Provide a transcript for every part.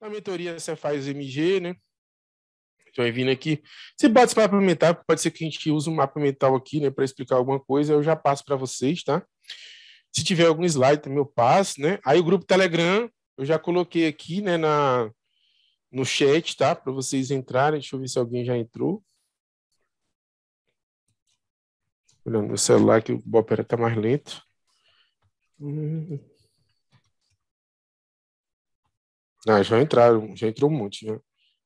Na mentoria você faz MG, né? Você vai vindo aqui. Você bota esse mapa mental, pode ser que a gente use um mapa mental aqui, né, para explicar alguma coisa, eu já passo para vocês, tá? Se tiver algum slide também eu passo, né? Aí o grupo Telegram, eu já coloquei aqui, né, na no chat, tá? Para vocês entrarem. Deixa eu ver se alguém já entrou. Olhando meu celular que o Bopera tá mais lento. Hum. Ah, já entraram, já entrou um monte, né?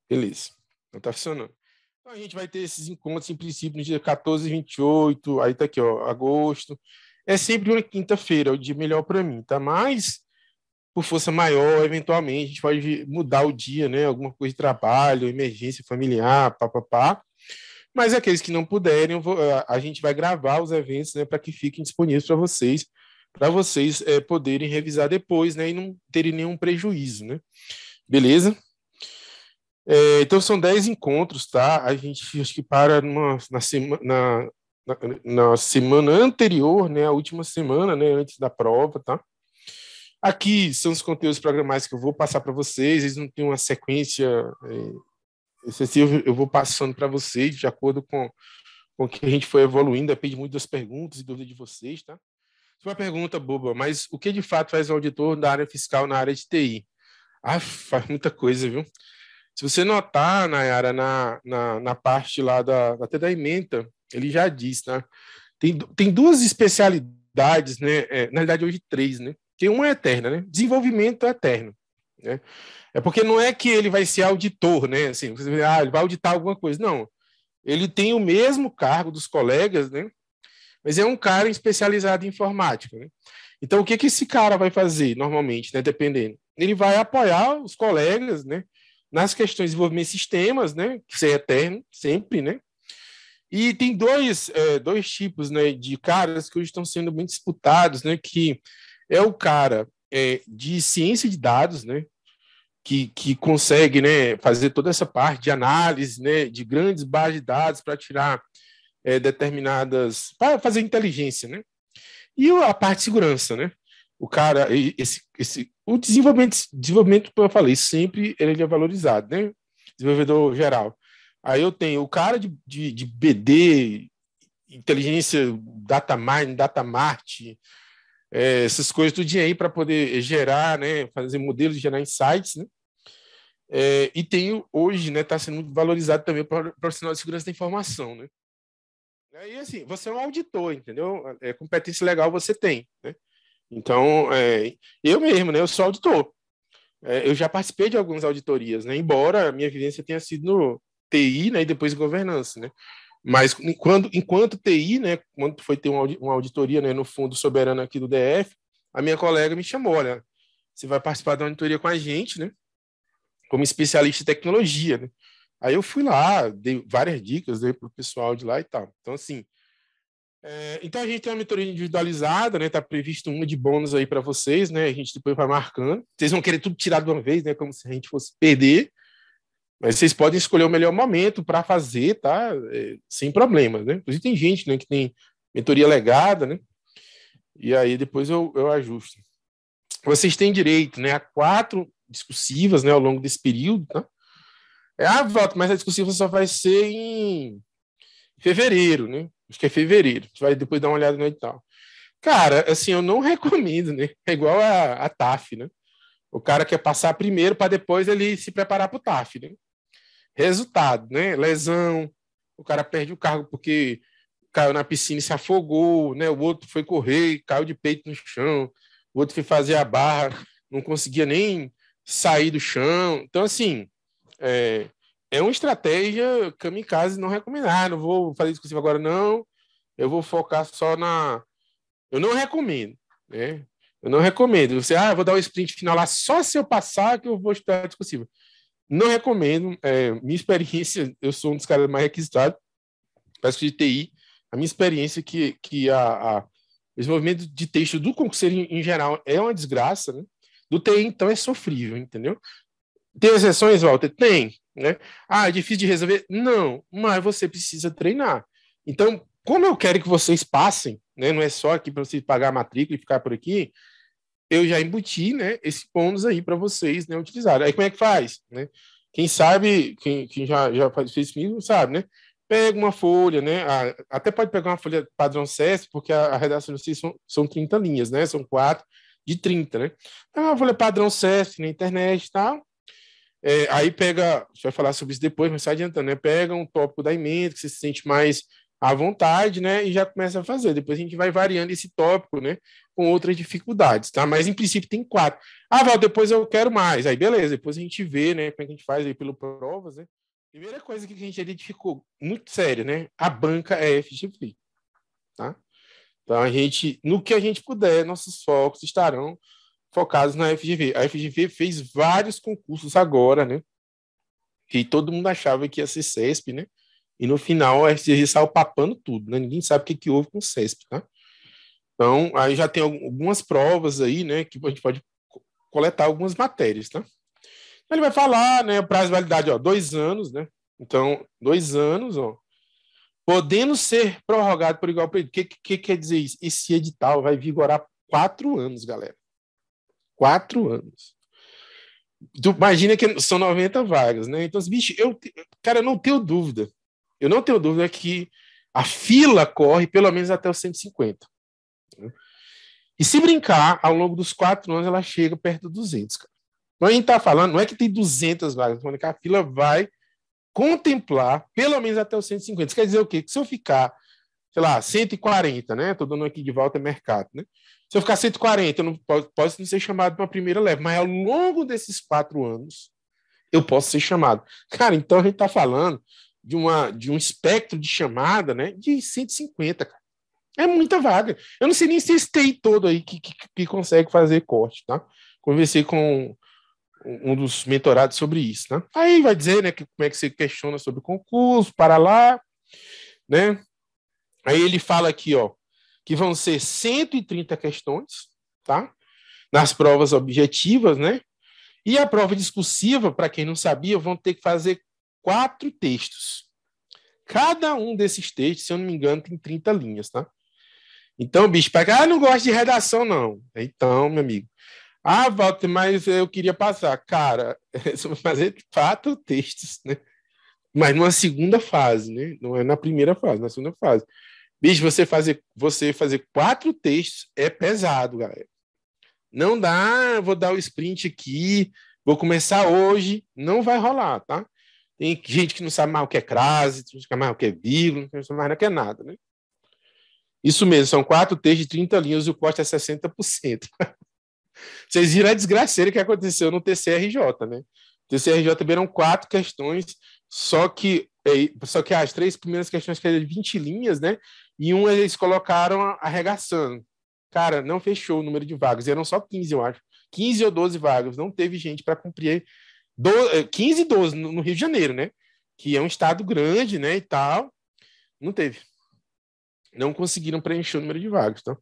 Beleza. Não tá funcionando. Então a gente vai ter esses encontros, em princípio, no dia 14 e 28, aí tá aqui, ó, agosto. É sempre uma quinta-feira, é o dia melhor para mim, tá? Mas, por força maior, eventualmente, a gente pode mudar o dia, né? Alguma coisa de trabalho, emergência familiar, papapá. Mas aqueles que não puderem, vou, a gente vai gravar os eventos, né, para que fiquem disponíveis para vocês para vocês é, poderem revisar depois, né? E não terem nenhum prejuízo, né? Beleza? É, então são 10 encontros, tá? A gente acho que para numa, na, semana na, na, na, semana anterior, né? A última semana, né? Antes da prova, tá? Aqui são os conteúdos programáticos que eu vou passar para vocês. Eles não têm uma sequência é, excessiva. Eu vou passando para vocês de acordo com, com o que a gente foi evoluindo. Depende muito das perguntas e dúvidas de vocês, tá? É uma pergunta boba, mas o que de fato faz um auditor da área fiscal na área de TI? Ah, faz muita coisa, viu? Se você notar, Nayara, na, na, na parte lá da, até da emenda, ele já diz, né? Tem, tem duas especialidades, né? É, na verdade, hoje três, né? Tem uma é eterna, né? Desenvolvimento é eterno. Né? É porque não é que ele vai ser auditor, né? Assim, você, ah, ele vai auditar alguma coisa. Não. Ele tem o mesmo cargo dos colegas, né? mas é um cara especializado em informática. Né? Então, o que, que esse cara vai fazer normalmente, né, dependendo? Ele vai apoiar os colegas né, nas questões de desenvolvimento de sistemas, né, que é eterno, sempre. Né? E tem dois, é, dois tipos né, de caras que hoje estão sendo muito disputados, né, que é o cara é, de ciência de dados, né, que, que, consegue né, fazer toda essa parte de análise né, de grandes bases de dados para tirar é, determinadas. para fazer inteligência, né? E a parte de segurança, né? O cara, esse, esse, o desenvolvimento, desenvolvimento, como eu falei, sempre ele é valorizado, né? Desenvolvedor geral. Aí eu tenho o cara de, de, de BD, inteligência, data mine, data mart, é, essas coisas tudo aí para poder gerar, né? Fazer modelos, gerar insights, né? É, e tenho hoje, né, está sendo muito valorizado também para o profissional de segurança da informação, né? E assim, você é um auditor, entendeu? É, é, competência legal você tem, né? Então, é, eu mesmo, né? Eu sou auditor. É, eu já participei de algumas auditorias, né? Embora a minha vivência tenha sido no TI, né? E depois governança, né? Mas enquanto, enquanto TI, né? Quando foi ter uma auditoria né, no Fundo Soberano aqui do DF, a minha colega me chamou, olha, você vai participar da auditoria com a gente, né? Como especialista em tecnologia, né? Aí eu fui lá, dei várias dicas, aí para o pessoal de lá e tal. Então, assim, é, então a gente tem uma mentoria individualizada, né? Tá previsto uma de bônus aí para vocês, né? A gente depois vai marcando. Vocês vão querer tudo tirar de uma vez, né? Como se a gente fosse perder. Mas vocês podem escolher o melhor momento para fazer, tá? É, sem problemas, né? Inclusive tem gente, né? Que tem mentoria legada, né? E aí depois eu, eu ajusto. Vocês têm direito, né? A quatro discursivas, né? Ao longo desse período, tá? É, ah, volta. mas a discussão só vai ser em fevereiro, né? Acho que é fevereiro. Tu vai depois dar uma olhada no edital. Cara, assim, eu não recomendo, né? É igual a, a TAF, né? O cara quer passar primeiro para depois ele se preparar para o TAF, né? Resultado, né? Lesão, o cara perde o cargo porque caiu na piscina e se afogou, né? O outro foi correr, caiu de peito no chão, o outro foi fazer a barra, não conseguia nem sair do chão. Então, assim, é, é uma estratégia kamikaze não recomendar. Não vou fazer discursivo agora, não. Eu vou focar só na. Eu não recomendo, né? Eu não recomendo. Você, ah, vou dar o um sprint final lá só se eu passar que eu vou estudar discursivo. Não recomendo. É, minha experiência, eu sou um dos caras mais requisitados para de TI. A minha experiência é que, que a, a o desenvolvimento de texto do concurseiro em, em, geral é uma desgraça, né? Do TI, então, é sofrível, entendeu? Tem exceções, Walter? Tem. Né? Ah, é difícil de resolver? Não, mas você precisa treinar. Então, como eu quero que vocês passem, né, não é só aqui para vocês pagar a matrícula e ficar por aqui, eu já embuti né, esse bônus aí para vocês né, utilizarem. Aí como é que faz? Né? Quem sabe, quem, quem já, já fez isso mesmo, sabe, né? Pega uma folha, né? Ah, até pode pegar uma folha padrão CES, porque a, a redação de vocês são, são 30 linhas, né? São quatro de 30, né? uma folha padrão CES na internet e tal é, aí pega, a gente vai falar sobre isso depois, mas só adiantando, né? Pega um tópico da emenda que você se sente mais à vontade, né? E já começa a fazer. Depois a gente vai variando esse tópico, né? Com outras dificuldades, tá? Mas em princípio tem quatro. Ah, Val, depois eu quero mais. Aí beleza, depois a gente vê, né? Como é que a gente faz aí pelo provas, né? Primeira coisa que a gente identificou, muito sério, né? A banca é FGV, tá? Então a gente, no que a gente puder, nossos focos estarão focados na FGV. A FGV fez vários concursos agora, né? Que todo mundo achava que ia ser CESP, né? E no final a FGV saiu papando tudo, né? Ninguém sabe o que, que houve com o CESP, tá? Então, aí já tem algumas provas aí, né? Que a gente pode coletar algumas matérias, tá? Ele vai falar, né? O prazo de validade, ó, dois anos, né? Então, dois anos, ó. Podendo ser prorrogado por igual período. O que, que, que quer dizer isso? Esse edital vai vigorar quatro anos, galera quatro anos. Tu imagina que são 90 vagas, né? Então, bicho, eu, cara, eu não tenho dúvida. Eu não tenho dúvida que a fila corre pelo menos até os 150. E se brincar, ao longo dos quatro anos, ela chega perto dos 200. Cara. Então, a gente está falando, não é que tem 200 vagas, falando que a fila vai contemplar pelo menos até os 150. Isso quer dizer o quê? Que se eu ficar, sei lá, 140, né? Estou dando aqui de volta mercado, né? Se eu ficar 140, eu não posso, posso não ser chamado para a primeira leva, mas ao longo desses quatro anos, eu posso ser chamado. Cara, então a gente está falando de, uma, de um espectro de chamada né, de 150, cara. É muita vaga. Eu não sei nem se esse todo aí que, que, que, consegue fazer corte, tá? Conversei com um dos mentorados sobre isso, né? Aí vai dizer, né, que, como é que você questiona sobre concurso, para lá, né? Aí ele fala aqui, ó, que vão ser 130 questões, tá? Nas provas objetivas, né? E a prova discursiva, para quem não sabia, vão ter que fazer quatro textos. Cada um desses textos, se eu não me engano, tem 30 linhas, tá? Então, bicho, para cá, ah, não gosto de redação, não. Então, meu amigo. Ah, Walter, mas eu queria passar. Cara, você vai fazer quatro textos, né? Mas numa segunda fase, né? Não é na primeira fase, na segunda fase. Bicho, você fazer, você fazer quatro textos é pesado, galera. Não dá, vou dar o sprint aqui, vou começar hoje, não vai rolar, tá? Tem gente que não sabe mais o que é crase, não sabe mais o que é vírgula, não sabe mais o que é nada, né? Isso mesmo, são quatro textos de 30 linhas e o corte é 60%. Vocês viram a desgraceira que aconteceu no TCRJ, né? O TCRJ eram quatro questões, só que, só que as três primeiras questões que eram é de 20 linhas, né? E um eles colocaram arregaçando. Cara, não fechou o número de vagas. E eram só 15, eu acho. 15 ou 12 vagas. Não teve gente para cumprir. Do, 15 eh, e 12 no Rio de Janeiro, né? Que é um estado grande, né? E tal. Não teve. Não conseguiram preencher o número de vagas, tá?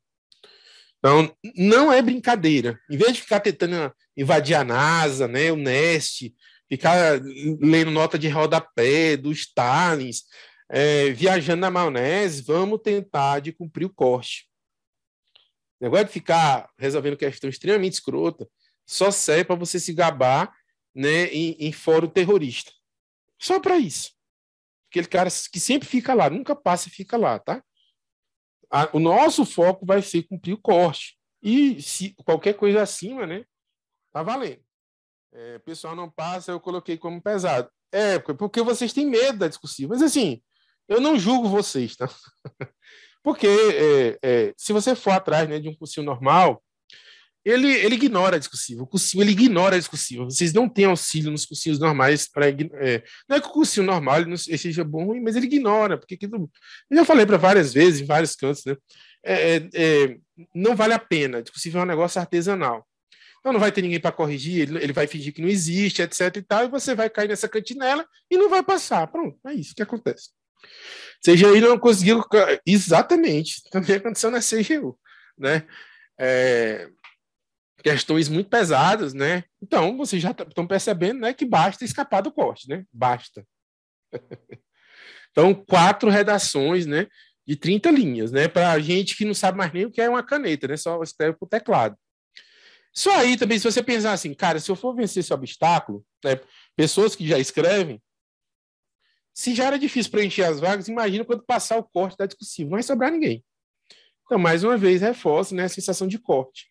Então, não é brincadeira. Em vez de ficar tentando invadir a NASA, né, o NEST, ficar lendo nota de rodapé do Stalin, é, viajando na maionese, vamos tentar de cumprir o corte. O negócio é de ficar resolvendo questão extremamente escrota só serve para você se gabar né, em, em fórum terrorista. Só para isso. Aquele cara que sempre fica lá, nunca passa e fica lá, tá? A, o nosso foco vai ser cumprir o corte. E se qualquer coisa acima, né? Tá valendo. É, pessoal não passa, eu coloquei como pesado. É, porque vocês têm medo da discussão. Mas assim, eu não julgo vocês, tá? Porque é, é, se você for atrás né, de um cursinho normal, ele, ele ignora a discursiva. O cursinho ele ignora a discursiva. Vocês não têm auxílio nos cursinhos normais. Pra, é, não é que o cursinho normal ele não, ele seja bom ruim, mas ele ignora. Porque aquilo, eu já falei para várias vezes, em vários cantos, né? É, é, é, não vale a pena. A discursiva é um negócio artesanal. Então não vai ter ninguém para corrigir, ele, ele vai fingir que não existe, etc. e tal, e você vai cair nessa cantinela e não vai passar. Pronto, é isso que acontece. CGI não conseguiu. Exatamente. Também aconteceu na CGU, né? É, questões muito pesadas, né? Então, vocês já estão percebendo né, que basta escapar do corte, né? Basta. então, quatro redações, né? De 30 linhas, né? Para gente que não sabe mais nem o que é uma caneta, né? Só escreve para o teclado. Só aí também, se você pensar assim, cara, se eu for vencer esse obstáculo, né, pessoas que já escrevem, se já era difícil preencher as vagas, imagina quando passar o corte da tá discussiva, não vai sobrar ninguém. Então, mais uma vez, reforço né, a sensação de corte.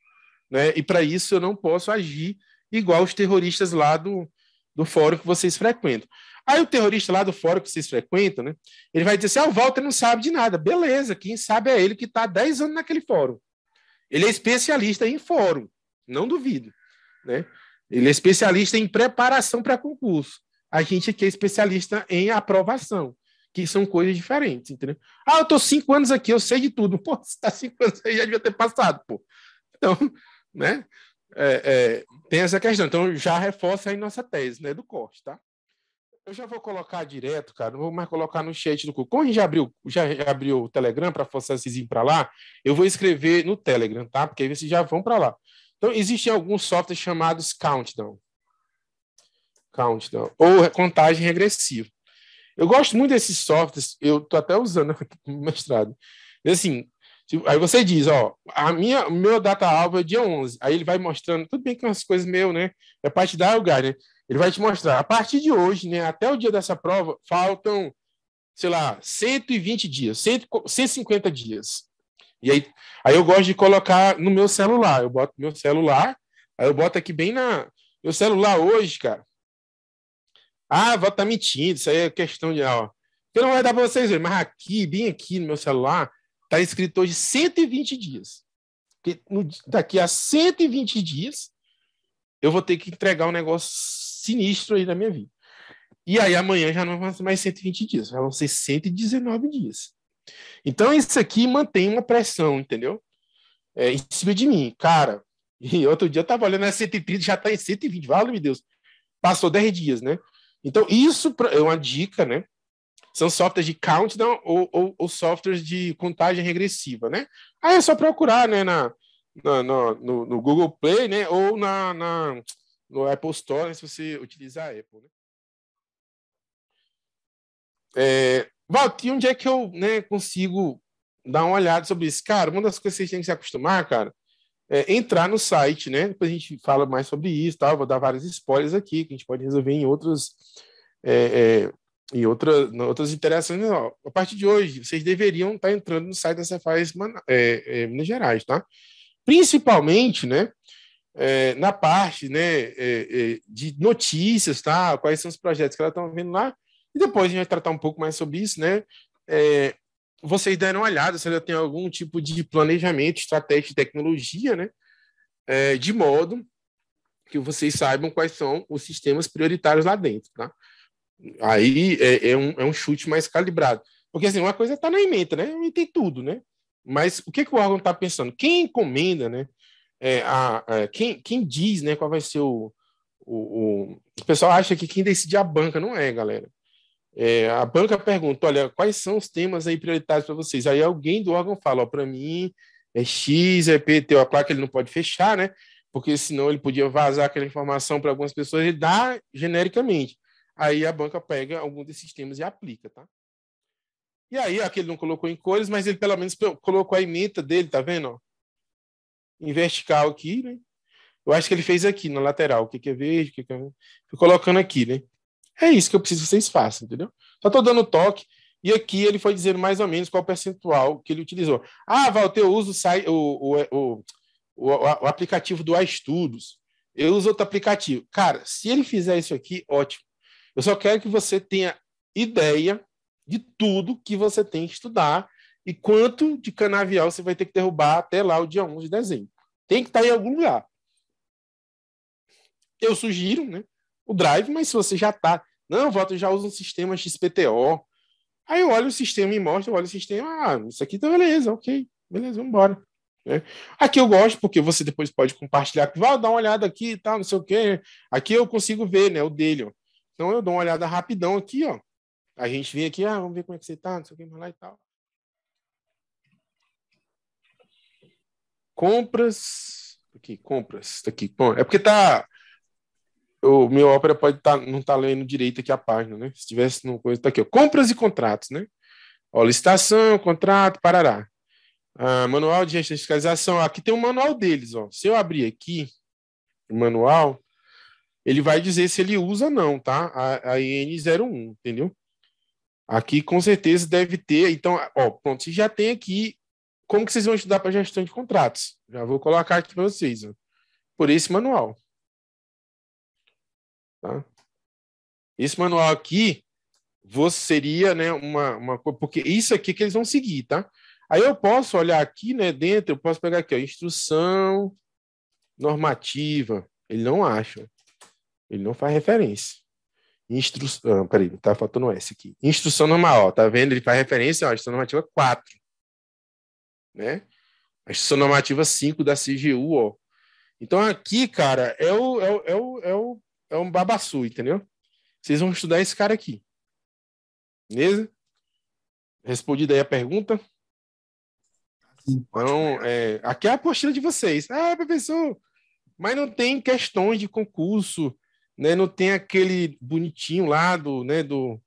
Né? E para isso eu não posso agir igual os terroristas lá do, do fórum que vocês frequentam. Aí o terrorista lá do fórum que vocês frequentam, né? Ele vai dizer assim: ah, o Walter não sabe de nada. Beleza, quem sabe é ele que está há 10 anos naquele fórum. Ele é especialista em fórum, não duvido. Né? Ele é especialista em preparação para concurso. A gente aqui é especialista em aprovação, que são coisas diferentes, entendeu? Ah, eu tô cinco anos aqui, eu sei de tudo. Pô, você tá cinco anos aí, já devia ter passado, pô. Então, né? É, é, tem essa questão. Então, já reforça aí nossa tese, né, do corte, tá? Eu já vou colocar direto, cara, não vou mais colocar no chat do Como a gente já abriu, já abriu o Telegram para forçar vocês ir para lá, eu vou escrever no Telegram, tá? Porque aí vocês já vão para lá. Então, existem alguns softwares chamados Countdown. Countdown, ou é contagem regressiva. Eu gosto muito desses softwares, eu estou até usando aqui no mestrado. Assim, tipo, aí você diz, ó, a minha, meu data-alvo é dia 11. Aí ele vai mostrando, tudo bem que umas coisas meu, né? É parte da lugar, né? Ele vai te mostrar, a partir de hoje, né, até o dia dessa prova, faltam, sei lá, 120 dias, 150 dias. E aí, aí eu gosto de colocar no meu celular. Eu boto meu celular, aí eu boto aqui bem na. Meu celular hoje, cara, ah, vou tá mentindo, isso aí é questão de. Ó, Eu não vai dar para vocês verem, mas aqui, bem aqui no meu celular, está escrito hoje 120 dias. Porque no, daqui a 120 dias, eu vou ter que entregar um negócio sinistro aí na minha vida. E aí amanhã já não vão ser mais 120 dias, já vão ser 119 dias. Então isso aqui mantém uma pressão, entendeu? É, em cima de mim, cara. E outro dia eu tava olhando, é 130, já tá em 120, vale-me Deus. Passou 10 dias, né? Então, isso é uma dica, né? São softwares de countdown ou, ou, ou softwares de contagem regressiva, né? Aí é só procurar, né, na, na no, no, Google Play, né, ou na, na no Apple Store, né, se você utilizar a Apple, né? É, onde é que eu né, consigo dar uma olhada sobre isso? Cara, uma das coisas que vocês têm que se acostumar, cara, é, entrar no site, né? Depois a gente fala mais sobre isso, tá? vou dar vários spoilers aqui que a gente pode resolver em outras é, é, em outras outras interações. a partir de hoje, vocês deveriam estar tá entrando no site da Cefaz é, é, Minas Gerais, tá? Principalmente, né? É, na parte né, de notícias, tá? Quais são os projetos que elas estão tá vendo lá? E depois a gente vai tratar um pouco mais sobre isso, né? vocês deram uma olhada se ainda tem algum tipo de planejamento, estratégia de tecnologia, né? É, de modo que vocês saibam quais são os sistemas prioritários lá dentro, tá? Aí é, é, um, é um chute mais calibrado. Porque, assim, uma coisa está na emenda, né? E tem tudo, né? Mas o que, que o órgão está pensando? Quem encomenda, né? É, a, a, é, quem, quem diz, né? Qual vai ser o, o, o... O pessoal acha que quem decide é a banca. Não é, galera. É, a banca pergunta, olha, quais são os temas aí prioritários para vocês? Aí alguém do órgão fala, ó, para mim é X, é P, tem a placa, ele não pode fechar, né? Porque senão ele podia vazar aquela informação para algumas pessoas e dá genericamente. Aí a banca pega algum desses temas e aplica, tá? E aí, aquele não colocou em cores, mas ele pelo menos colocou a emenda dele, tá vendo? Em vertical aqui, né? Eu acho que ele fez aqui, na lateral, o que, é verde, o que, é... Fui colocando aqui, né? É isso que eu preciso que vocês façam, entendeu? Só estou dando toque. E aqui ele foi dizendo mais ou menos qual percentual que ele utilizou. Ah, Walter, eu uso o, o, o, o aplicativo do iStudos. Eu uso outro aplicativo. Cara, se ele fizer isso aqui, ótimo. Eu só quero que você tenha ideia de tudo que você tem que estudar e quanto de canavial você vai ter que derrubar até lá o dia 11 de dezembro. Tem que estar tá em algum lugar. Eu sugiro né, o Drive, mas se você já está não, Walter já usa um sistema XPTO. Aí eu olho o sistema e mostro, eu olho o sistema, ah, isso aqui tá beleza, ok, beleza, vamos embora. Né? Aqui eu gosto porque você depois pode compartilhar, vai dar uma olhada aqui e tá, tal, não sei o quê. Aqui eu consigo ver, né, o dele. Ó. Então eu dou uma olhada rapidão aqui, ó. A gente vem aqui, ah, vamos ver como é que você tá, não sei o que, mais lá e tal. Compras, aqui, compras, tá aqui. Bom, é porque tá o meu ópera pode tá, não tá lendo direito aqui a página, né? Se tivesse uma coisa, tá aqui, ó. compras e contratos, né? Ó, licitação, contrato, parará. Ah, manual de gestão de fiscalização, aqui tem um manual deles, ó. Se eu abrir aqui o manual, ele vai dizer se ele usa ou não, tá? A, a IN01, entendeu? Aqui com certeza deve ter, então, ó, pronto, se já tem aqui como que vocês vão estudar para gestão de contratos. Já vou colocar aqui para vocês, ó, por esse manual. Tá? Esse manual aqui você seria né, uma, uma porque isso aqui é que eles vão seguir, tá? Aí eu posso olhar aqui, né, dentro, eu posso pegar aqui, ó, instrução normativa. Ele não acha. Ele não faz referência. Instrução, ah, peraí, tá faltando um S aqui. Instrução normal, ó, tá vendo? Ele faz referência à instrução normativa 4, né? A instrução normativa 5 da CGU, ó. Então aqui, cara, é o, é o, é o, é o é um babaçu, entendeu? Vocês vão estudar esse cara aqui. Beleza? Respondida aí a pergunta. Então, é, aqui é a apostila de vocês. Ah, professor, mas não tem questões de concurso, né? Não tem aquele bonitinho lá do, né, do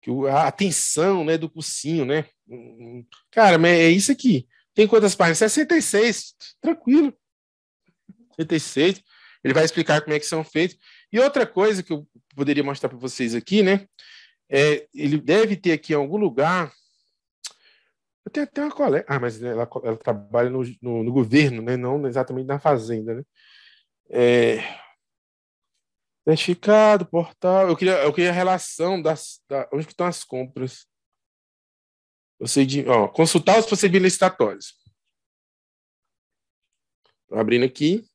que a atenção, né, do cursinho, né? Hum, hum. Cara, mas é isso aqui. Tem quantas páginas? 66, tranquilo. 66. Ele vai explicar como é que são feitos. E outra coisa que eu poderia mostrar para vocês aqui, né? É, ele deve ter aqui em algum lugar. Eu tenho até uma colega. Ah, mas ela, ela trabalha no, no, no, governo, né? Não exatamente na fazenda, né? É... Identificado, portal. Eu queria, eu queria a relação das. Da... Onde que estão as compras? Procedi... Ó, consultar os procedimentos licitatórios. Estou abrindo aqui.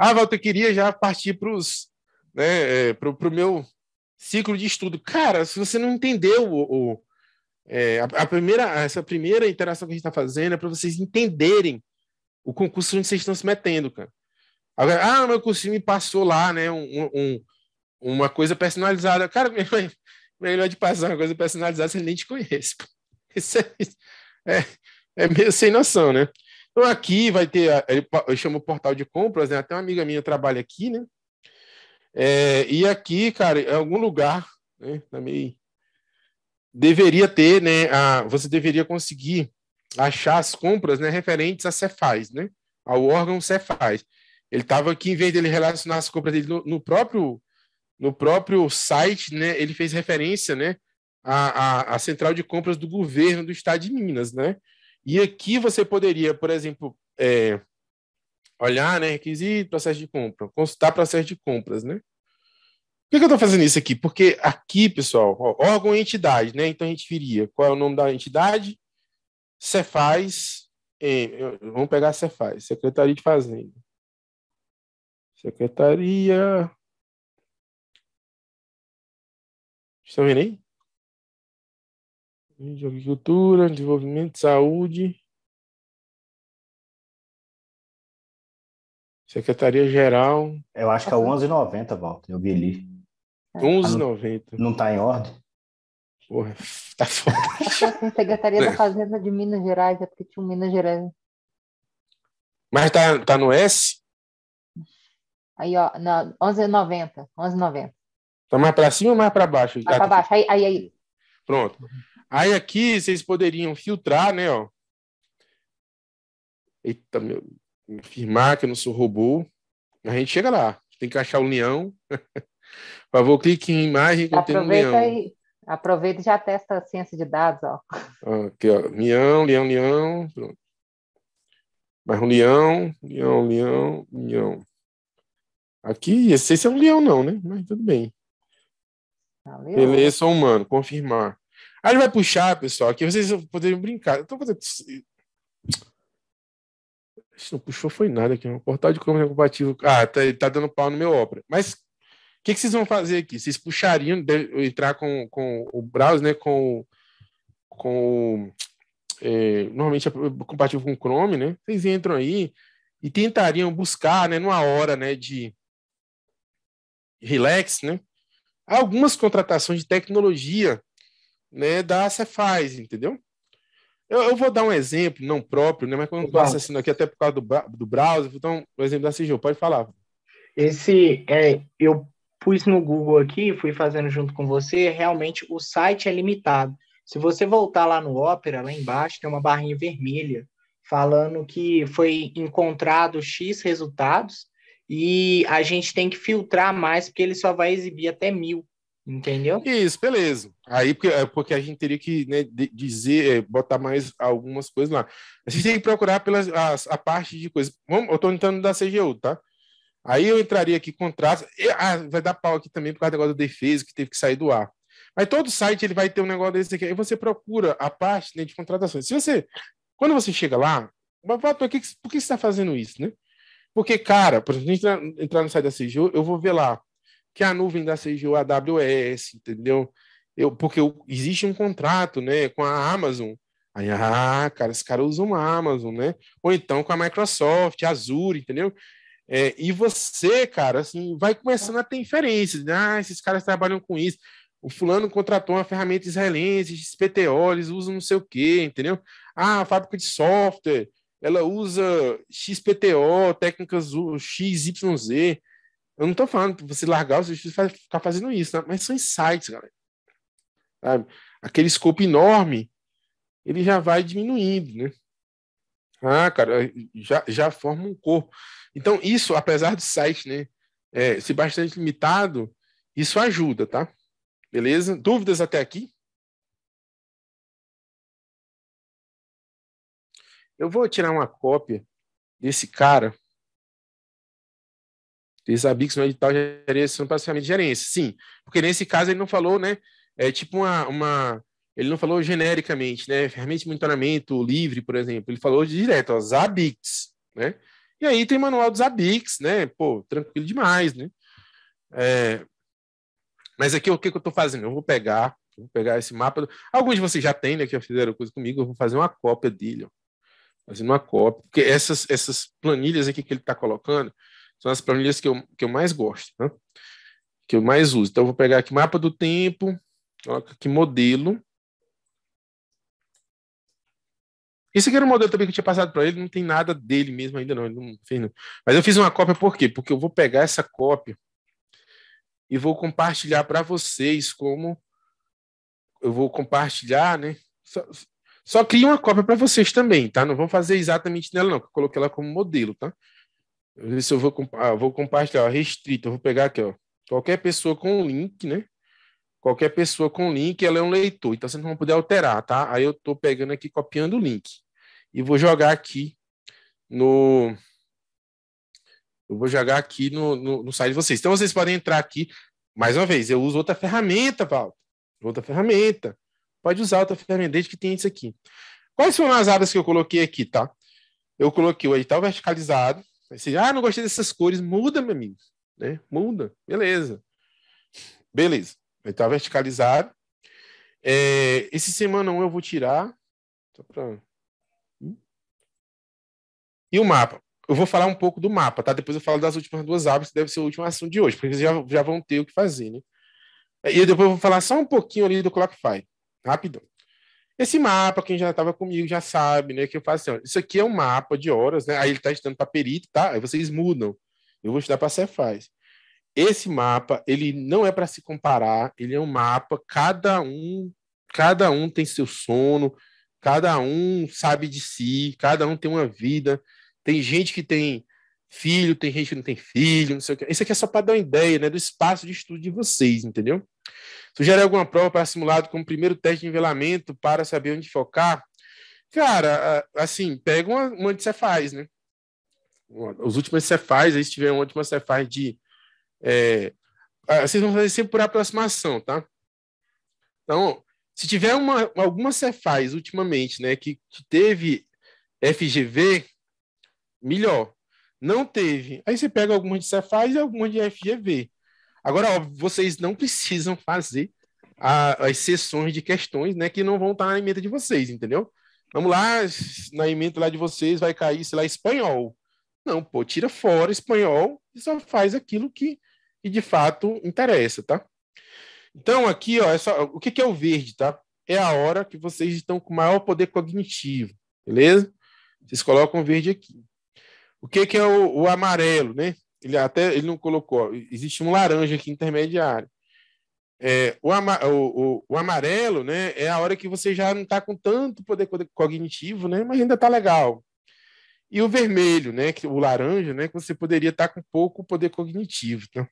Ah, Walter, eu queria já partir para né, é, o meu ciclo de estudo. Cara, se você não entendeu o, o é, a, a, primeira, essa primeira interação que a gente está fazendo é para vocês entenderem o concurso onde vocês estão se metendo, cara. Agora, ah, meu curso me passou lá, né? Um, um, uma coisa personalizada. Cara, melhor, de passar uma coisa personalizada você nem te conhece. Isso é, é, é meio sem noção, né? Então aqui vai ter, eu chamo o portal de compras, né? Até uma amiga minha trabalha aqui, né? É, e aqui, cara, em é algum lugar, né? Também deveria ter, né? A, você deveria conseguir achar as compras, né? Referentes a Cefaz, né? Ao órgão Cefaz. Ele estava aqui, em vez dele relacionar as compras dele no, no, próprio no próprio site, né? Ele fez referência, né? A, a, a central de compras do governo do estado de Minas, né? E aqui você poderia, por exemplo, é, olhar, né, requisito, processo de compra, consultar processo de compras, né? Por que, eu estou fazendo isso aqui? Porque aqui, pessoal, ó, órgão e entidade, né? Então a gente viria qual é o nome da entidade, Cefaz, eh, vamos pegar Cefaz, Secretaria de Fazenda. Secretaria. Estão vendo aí? de agricultura, desenvolvimento, saúde, secretaria-geral. Eu acho que é 11,90, Walter, eu vi ali. 11,90. É. não, não tá em ordem? Porra, tá foda. Secretaria da Fazenda de Minas Gerais, é porque tinha um Minas Gerais. Mas tá, tá no S? Aí, ó, 11,90. 11,90. Tá mais pra cima ou mais pra baixo? Mais ah, pra tá baixo, aí, aí, aí. Pronto. Aí aqui vocês poderiam filtrar, né? Ó. Eita, meu. Afirmar que eu não sou robô. A gente chega lá. Tem que achar o leão. Por favor, clique em imagem que Aproveita eu tenho um leão. Aí. Aproveita e já testa a ciência de dados, ó. Aqui, ó. Leão, leão, leão. Pronto. Mais um leão, leão, leão, leão. Aqui, esse, é um leão não, né? Mas tudo bem. Tá, Beleza, sou humano, confirmar. A gente vai puxar, pessoal, aqui vocês poderem brincar. Então, fazer... não puxou foi nada aqui. Um portal de câmera compatível. Ah, tá, tá dando pau no meu Opera. Mas o que, que vocês vão fazer aqui? Vocês puxariam, deve, entrar com, com o browser, né? Com, com é, normalmente é compatível com o Chrome, né? Vocês entram aí e tentariam buscar, né? Numa hora, né? De relax, né? Algumas contratações de tecnologia né, da Cefaz, entendeu? Eu, eu, vou dar um exemplo, não próprio, né, mas quando eu estou acessando aqui, até por causa do, do browser, então, o um exemplo da CGU, pode falar. Esse, é, eu pus no Google aqui, fui fazendo junto com você, realmente o site é limitado. Se você voltar lá no Opera, lá embaixo, tem uma barrinha vermelha falando que foi encontrado X resultados e a gente tem que filtrar mais, porque ele só vai exibir até mil. Entendeu? Isso, beleza. Aí porque, é porque a gente teria que né, dizer, é, botar mais algumas coisas lá. A gente tem que procurar pelas as, a parte de coisas. Vamos, eu estou entrando da CGU, tá? Aí eu entraria aqui contrato. e ah, vai dar pau aqui também por causa do negócio da defesa que teve que sair do ar. Mas todo site ele vai ter um negócio desse aqui. Aí você procura a parte né, de contratações. Se você, quando você chega lá, por que, por que você está fazendo isso, né? Porque, cara, por exemplo, tá, entrar no site da CGU, eu vou ver lá que a nuvem da CGU é AWS, entendeu? Eu, porque eu, existe um contrato né, com a Amazon. Aí, ah, cara, esse cara usa uma Amazon, né? Ou então com a Microsoft, Azure, entendeu? É, e você, cara, assim, vai começando a ter inferências. Né? Ah, esses caras trabalham com isso. O fulano contratou uma ferramenta israelense, XPTO, eles usam não sei o quê, entendeu? Ah, a fábrica de software, ela usa XPTO, técnicas XYZ. Eu não estou falando para você largar os estudos e ficar fazendo isso, né? mas são insights, galera. Sabe? Aquele escopo enorme, ele já vai diminuindo, né? Ah, cara, já, já forma um corpo. Então, isso, apesar do site, né, é, ser bastante limitado, isso ajuda, tá? Beleza? Dúvidas até aqui? Eu vou tirar uma cópia desse cara ele sabia que né, se não edital geraria sendo de gerência. Sim, porque nesse caso ele não falou, né? É tipo uma, uma ele não falou genericamente, né? Ferramenta de monitoramento livre, por exemplo. Ele falou direto, ó, Zabbix, né? E aí tem manual do Zabbix, né? Pô, tranquilo demais, né? É... Mas aqui o que, que eu estou fazendo? Eu vou pegar, vou pegar esse mapa. Do... Alguns de vocês já têm, né? Que já fizeram coisa comigo. Eu vou fazer uma cópia dele, ó. Fazendo uma cópia. Porque essas, essas planilhas aqui que ele está colocando, são as planilhas que eu, que eu mais gosto, né? que eu mais uso. Então, eu vou pegar aqui mapa do tempo, coloca aqui modelo. Esse aqui era um modelo também que eu tinha passado para ele, não tem nada dele mesmo ainda não, ele não fez não. Mas eu fiz uma cópia por quê? Porque eu vou pegar essa cópia e vou compartilhar para vocês como eu vou compartilhar, né? Só, só cria uma cópia para vocês também, tá? Não vou fazer exatamente nela não, eu coloquei ela como modelo, tá? ver se eu vou, ah, vou compartilhar, ó, restrito. Eu vou pegar aqui, ó. Qualquer pessoa com link, né? Qualquer pessoa com link, ela é um leitor. Então, vocês não vão poder alterar, tá? Aí eu tô pegando aqui, copiando o link. E vou jogar aqui no... Eu vou jogar aqui no, no, no site de vocês. Então, vocês podem entrar aqui. Mais uma vez, eu uso outra ferramenta, Paulo. Outra ferramenta. Pode usar outra ferramenta, desde que tenha isso aqui. Quais foram as abas que eu coloquei aqui, tá? Eu coloquei o edital verticalizado, você, ah, não gostei dessas cores, muda, meu amigo. Né? Muda, beleza. Beleza, Ele estar tá verticalizado. É, esse semana 1 eu vou tirar. Pra... Hum? E o mapa? Eu vou falar um pouco do mapa, tá? Depois eu falo das últimas duas abas, que deve ser o último assunto de hoje, porque vocês já, já vão ter o que fazer, né? E depois eu vou falar só um pouquinho ali do Clockify. rápido. Esse mapa, quem já estava comigo já sabe, né? Que eu faço assim, ó, isso aqui é um mapa de horas, né? Aí ele está estudando para perito, tá? Aí vocês mudam. Eu vou estudar para Cefaz. Esse mapa, ele não é para se comparar, ele é um mapa, cada um, cada um tem seu sono, cada um sabe de si, cada um tem uma vida. Tem gente que tem filho, tem gente que não tem filho, não sei o quê. Isso aqui é só para dar uma ideia, né, do espaço de estudo de vocês, entendeu? Sugere alguma prova para simulado como primeiro teste de nivelamento para saber onde focar? Cara, assim, pega uma, uma de Cefaz, né? Os últimos Cefaz, aí se tiver uma última Cefaz de. É, vocês vão fazer sempre por aproximação, tá? Então, se tiver uma, alguma Cefaz ultimamente, né, que, que teve FGV, melhor. Não teve. Aí você pega algumas de Cefaz e alguma de FGV. Agora, óbvio, vocês não precisam fazer a, as sessões de questões, né, que não vão estar na emenda de vocês, entendeu? Vamos lá, na emenda lá de vocês vai cair, sei lá, espanhol. Não, pô, tira fora espanhol e só faz aquilo que, que de fato interessa, tá? Então, aqui, ó, é só, o que, que é o verde, tá? É a hora que vocês estão com maior poder cognitivo, beleza? Vocês colocam verde aqui. O que, que é o, o amarelo, né? ele até ele não colocou, existe um laranja aqui intermediário. É, o, ama, o, o, o, amarelo né, é a hora que você já não está com tanto poder cognitivo, né, mas ainda está legal. E o vermelho, né, que, o laranja, né, que você poderia estar tá com pouco poder cognitivo. Tá?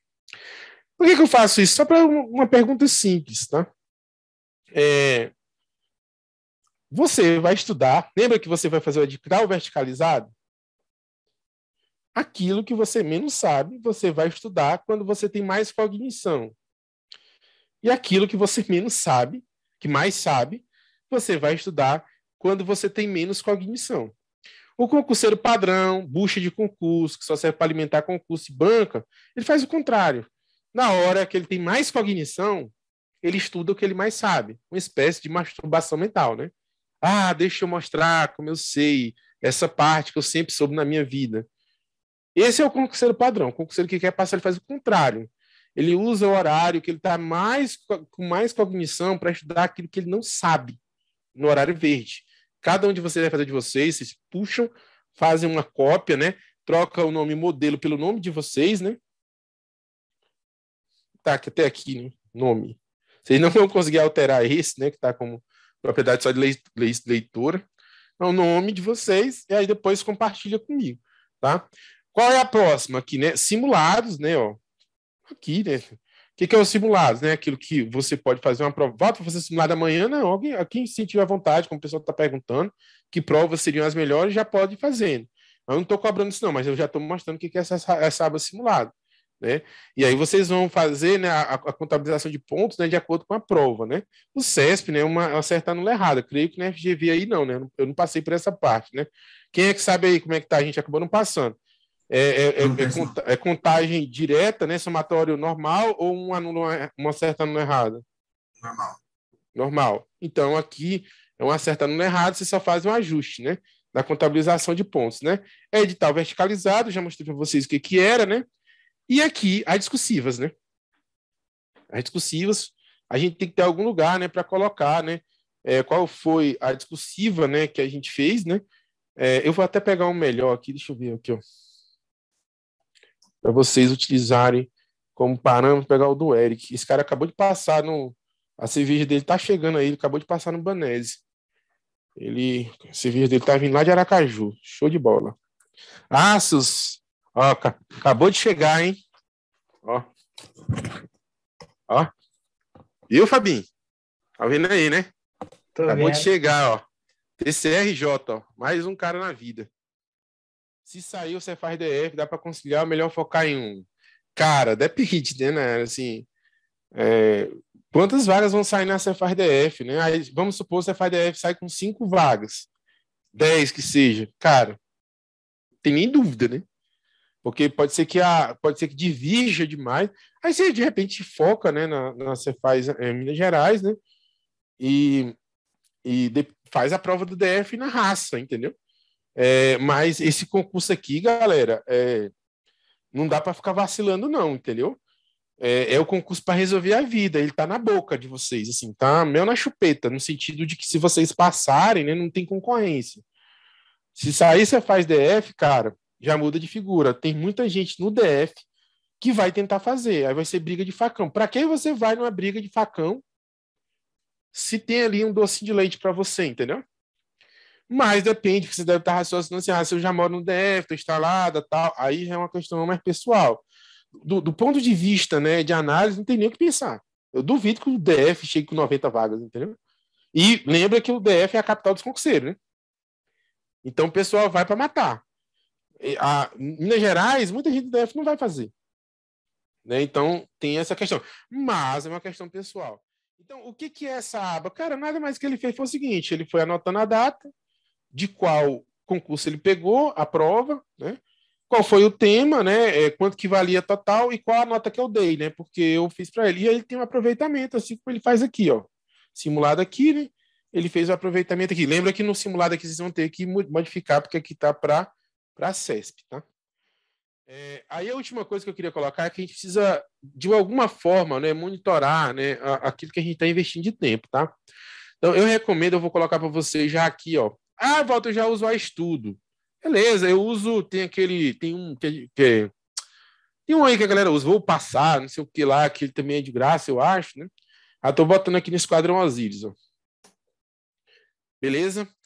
Por que, que eu faço isso? Só para uma pergunta simples. Tá? É, você vai estudar, lembra que você vai fazer o edital verticalizado? aquilo que você menos sabe, você vai estudar quando você tem mais cognição. E aquilo que você menos sabe, que mais sabe, você vai estudar quando você tem menos cognição. O concurseiro padrão, bucha de concurso, que só serve para alimentar concurso e banca, ele faz o contrário. Na hora que ele tem mais cognição, ele estuda o que ele mais sabe, uma espécie de masturbação mental, né? Ah, deixa eu mostrar como eu sei essa parte que eu sempre soube na minha vida. Esse é o concurseiro padrão. O concurseiro que quer passar, ele faz o contrário. Ele usa o horário que ele está mais, com mais cognição para estudar aquilo que ele não sabe no horário verde. Cada um de vocês vai fazer de vocês, vocês puxam, fazem uma cópia, né? Troca o nome modelo pelo nome de vocês, né? Tá até aqui, né? Nome. Vocês não vão conseguir alterar esse, né? Que está como propriedade só de leitura. É o nome de vocês, e aí depois compartilha comigo, tá? Qual é a próxima aqui, né? Simulados, né? Ó. Aqui, né? O que, que é os simulados? Né? Aquilo que você pode fazer uma prova. Volta para fazer simulado amanhã, não. Né? Alguém aqui sentiu a vontade, como o pessoal está perguntando, que provas seriam as melhores, já pode ir fazendo. Eu não estou cobrando isso, não, mas eu já estou mostrando o que, que é essa, essa aba simulado. Né? E aí vocês vão fazer né, a, a, contabilização de pontos né, de acordo com a prova. Né? O CESP né, uma, certa anula errada. Creio que na FGV aí não, né? Eu não passei por essa parte. Né? Quem é que sabe aí como é que tá? A gente acabou não passando. É, é, é, é, é, contagem direta, né? Somatório normal ou uma, uma certa não errada? Normal. Normal. Então, aqui é uma certa não errada, você só faz um ajuste, né? Da contabilização de pontos, né? É edital verticalizado, já mostrei para vocês o que, que era, né? E aqui, as discursivas, né? As discursivas, a gente tem que ter algum lugar, né? Para colocar, né? É, qual foi a discursiva, né? Que a gente fez, né? É, eu vou até pegar um melhor aqui, deixa eu ver aqui, ó para vocês utilizarem como parâmetro, pegar o do Eric. Esse cara acabou de passar no. A cerveja dele tá chegando aí, ele acabou de passar no Banese. Ele, a cerveja dele tá vindo lá de Aracaju. Show de bola. Aços! Ó, acabou de chegar, hein? Ó. Ó. Viu, Fabinho? Tá vendo aí, né? Tô acabou vendo. de chegar, ó. TCRJ, ó. Mais um cara na vida. Se sair, você faz DF, dá para conciliar, é melhor focar em um. Cara, depende, né, né? Assim, é, quantas vagas vão sair na Cefaz DF, né? Aí, vamos supor que a Cefaz DF sai com cinco vagas, dez que seja. Cara, tem nem dúvida, né? Porque pode ser que a, pode ser que divirja demais. Aí você de repente foca, né, na, na Cefaz é, Minas Gerais, né? E, e de, faz a prova do DF na raça, entendeu? É, mas esse concurso aqui, galera, é, não dá para ficar vacilando, não, entendeu? É, é o concurso para resolver a vida, ele está na boca de vocês, assim, tá meio na chupeta, no sentido de que se vocês passarem, né, não tem concorrência. Se sair, você faz DF, cara, já muda de figura. Tem muita gente no DF que vai tentar fazer, aí vai ser briga de facão. Para quem você vai numa briga de facão se tem ali um docinho de leite para você, entendeu? Mas depende, que você deve estar raciocinando assim, ah, se eu já moro no DF, estou instalada, tal, aí já é uma questão mais pessoal. Do, do, ponto de vista né, de análise, não tem nem o que pensar. Eu duvido que o DF chegue com 90 vagas, entendeu? E lembra que o DF é a capital dos concurseiros, né? Então o pessoal vai para matar. A, Minas Gerais, muita gente do DF não vai fazer. Né? Então tem essa questão. Mas é uma questão pessoal. Então, o que, que é essa aba? Cara, nada mais que ele fez foi o seguinte: ele foi anotando a data, de qual concurso ele pegou, a prova, né? qual foi o tema, né? É, quanto que valia total e qual a nota que eu dei, né? Porque eu fiz para ele e ele tem um aproveitamento, assim como ele faz aqui, ó. Simulado aqui, né? Ele fez o aproveitamento aqui. Lembra que no simulado aqui vocês vão ter que modificar, porque aqui está para a CESP, tá? É, aí a última coisa que eu queria colocar é que a gente precisa, de alguma forma, né, monitorar né, aquilo que a gente está investindo de tempo, tá? Então, eu recomendo, eu vou colocar para vocês já aqui, ó, ah, Walter, já uso a estudo. Beleza, eu uso, tem aquele, tem um que, que tem um aí que a galera usa, vou passar, não sei o que lá, que ele também é de graça, eu acho, né? Ah, tô botando aqui no Esquadrão Osiris, ó. Beleza?